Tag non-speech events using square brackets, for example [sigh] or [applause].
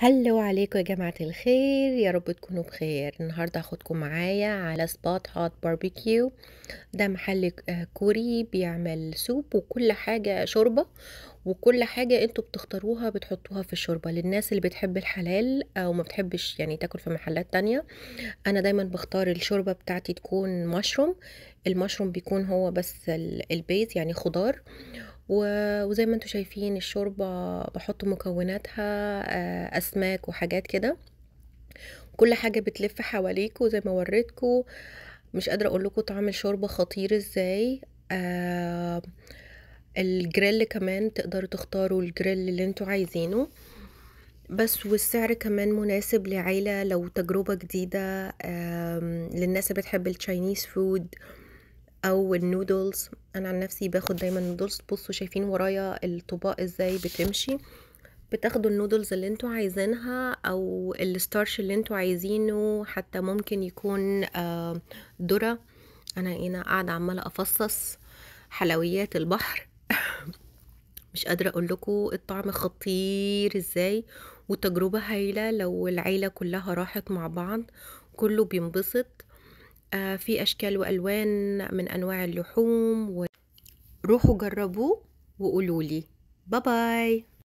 هلو عليكم يا جماعة الخير يا رب تكونوا بخير النهاردة هاخدكم معايا على سبوت هوت باربيكيو ده محل آه، كوري بيعمل سوب وكل حاجة شوربة وكل حاجة انتوا بتختاروها بتحطوها في الشوربة للناس اللي بتحب الحلال او ما بتحبش يعني تاكل في محلات تانية انا دايما بختار الشوربة بتاعتي تكون مشروم المشروم بيكون هو بس البيز يعني خضار وزي ما انتم شايفين الشوربة بحط مكوناتها آه، أسماك وحاجات كده كل حاجة بتلف حواليكوا زي ما وريتكوا مش قادرة اقول لكم طعم الشوربة خطير ازاي آه، الجريل كمان تقدروا تختاروا الجريل اللي انتوا عايزينه بس والسعر كمان مناسب لعيلة لو تجربة جديدة للناس بتحب التشاينيز فود او النودلز انا عن نفسي باخد دايما نودلز بصوا شايفين ورايا الطباق ازاي بتمشي بتاخدوا النودلز اللي انتوا عايزينها او الستارش اللي انتوا عايزينه حتى ممكن يكون آه، ذره انا هنا قاعده عماله افصص حلويات البحر [laughs] مش قادره اقول لكم الطعم خطير ازاي وتجربه هايله لو العيله كلها راحت مع بعض كله بينبسط آه، في أشكال وألوان من أنواع اللحوم روحوا جربوه وقولولي باي باي